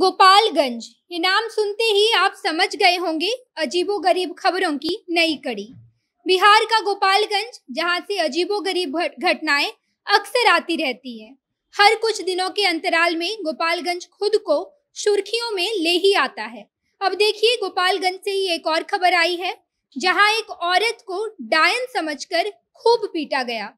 गोपालगंज ये नाम सुनते ही आप समझ गए होंगे अजीबो गरीब खबरों की नई कड़ी बिहार का गोपालगंज जहां से अजीबो गरीब घटनाएं अक्सर आती रहती है हर कुछ दिनों के अंतराल में गोपालगंज खुद को सुर्खियों में ले ही आता है अब देखिए गोपालगंज से ही एक और खबर आई है जहां एक औरत को डायन समझकर खूब पीटा गया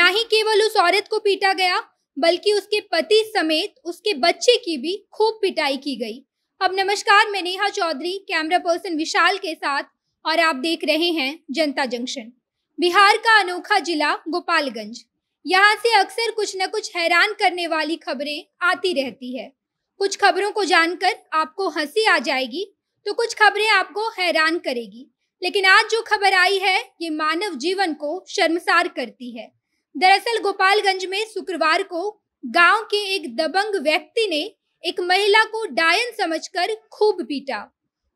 ना ही केवल उस औरत को पीटा गया बल्कि उसके पति समेत उसके बच्चे की भी खूब पिटाई की गई अब नमस्कार मैं नेहा चौधरी कैमरा पर्सन विशाल के साथ और आप देख रहे हैं जनता जंक्शन बिहार का अनोखा जिला गोपालगंज यहाँ से अक्सर कुछ न कुछ हैरान करने वाली खबरें आती रहती है कुछ खबरों को जानकर आपको हंसी आ जाएगी तो कुछ खबरें आपको हैरान करेगी लेकिन आज जो खबर आई है ये मानव जीवन को शर्मसार करती है दरअसल गोपालगंज में शुक्रवार को गांव के एक दबंग व्यक्ति ने एक महिला को डायन समझकर खूब पीटा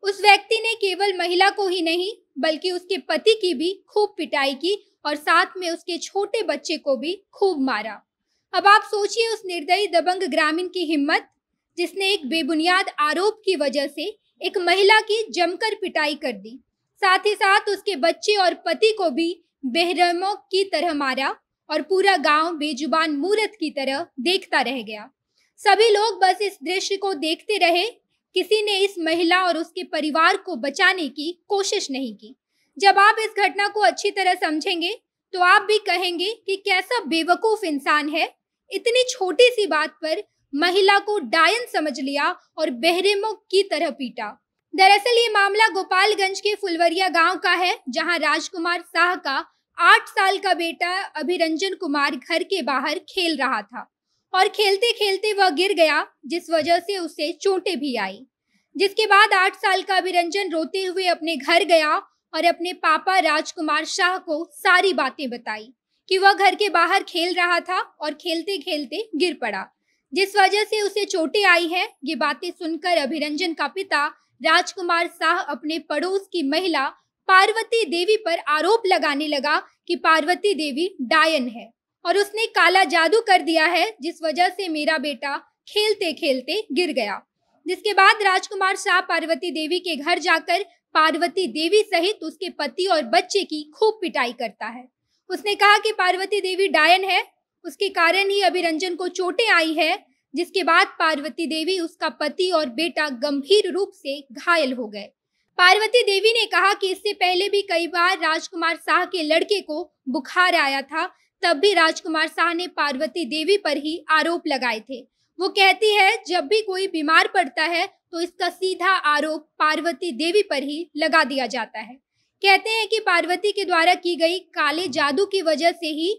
उस व्यक्ति ने केवल महिला को ही नहीं बल्कि उसके पति की भी खूब पिटाई की और साथ में उसके छोटे बच्चे को भी खूब मारा अब आप सोचिए उस निर्दयी दबंग ग्रामीण की हिम्मत जिसने एक बेबुनियाद आरोप की वजह से एक महिला की जमकर पिटाई कर दी साथ ही साथ उसके बच्चे और पति को भी बेहरमों की तरह मारा और पूरा गांव बेजुबान मूरत की तरह देखता रह गया सभी लोग बस इस दृश्य को देखते रहे किसी ने इस महिला और उसके परिवार को बचाने की कोशिश नहीं की जब आप इस घटना को अच्छी तरह समझेंगे तो आप भी कहेंगे कि कैसा बेवकूफ इंसान है इतनी छोटी सी बात पर महिला को डायन समझ लिया और बहरेमो की तरह पीटा दरअसल ये मामला गोपालगंज के फुलवरिया गांव का है जहां राजकुमार साह का आठ साल का बेटा अभिरंजन कुमार घर के बाहर खेल रहा था और खेलते खेलते वह गिर गया जिस वजह से उसे चोटें भी आई जिसके बाद आठ साल का अभिरंजन रोते हुए अपने घर गया और अपने पापा राजकुमार शाह को सारी बातें बताई कि वह घर के बाहर खेल रहा था और खेलते खेलते गिर पड़ा जिस वजह से उसे चोटें आई है ये बातें सुनकर अभिरंजन का पिता राजकुमार शाह अपने पड़ोस की महिला पार्वती देवी पर आरोप लगाने लगा कि पार्वती देवी डायन है और उसने काला जादू कर दिया है जिस वजह से मेरा बेटा खेलते खेलते गिर गया जिसके बाद राजकुमार शाह पार्वती देवी के घर जाकर पार्वती देवी सहित उसके पति और बच्चे की खूब पिटाई करता है उसने कहा कि पार्वती देवी डायन है उसके कारण ही अभिरंजन को चोटें आई है जिसके बाद पार्वती देवी उसका पति और बेटा गंभीर रूप से घायल हो गए पार्वती देवी ने कहा कि इससे पहले भी कई बार राजकुमार शाह के लड़के को बुखार आया था तब भी राजकुमार शाह ने पार्वती देवी पर ही आरोप लगाए थे वो कहती है जब भी कोई बीमार पड़ता है तो इसका सीधा आरोप पार्वती देवी पर ही लगा दिया जाता है कहते हैं कि पार्वती के द्वारा की गई काले जादू की वजह से ही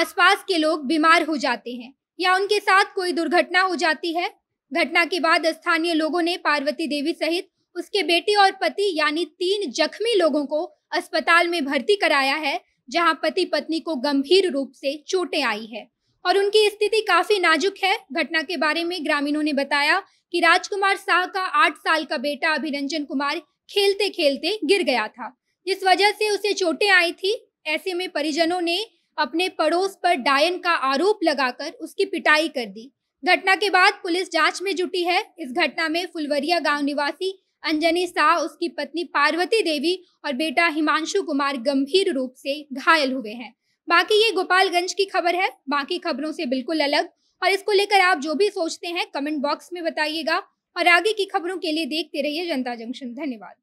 आसपास के लोग बीमार हो जाते हैं या उनके साथ कोई दुर्घटना हो जाती है घटना के बाद स्थानीय लोगों ने पार्वती देवी सहित उसके बेटे और पति यानी तीन जख्मी लोगों को अस्पताल में भर्ती कराया है जहां पति पत्नी को गंभीर रूप से चोटें आई है और उनकी स्थिति काफी नाजुक है घटना के बारे में ग्रामीणों ने बताया कि राजकुमार शाह का आठ साल का बेटा अभिरंजन कुमार खेलते खेलते गिर गया था जिस वजह से उसे चोटें आई थी ऐसे में परिजनों ने अपने पड़ोस पर डायन का आरोप लगाकर उसकी पिटाई कर दी घटना के बाद पुलिस जांच में जुटी है इस घटना में फुलवरिया गांव निवासी अंजनी शाह उसकी पत्नी पार्वती देवी और बेटा हिमांशु कुमार गंभीर रूप से घायल हुए हैं बाकी ये गोपालगंज की खबर है बाकी खबरों से बिल्कुल अलग और इसको लेकर आप जो भी सोचते हैं कमेंट बॉक्स में बताइएगा और आगे की खबरों के लिए देखते रहिए जनता जंक्शन धन्यवाद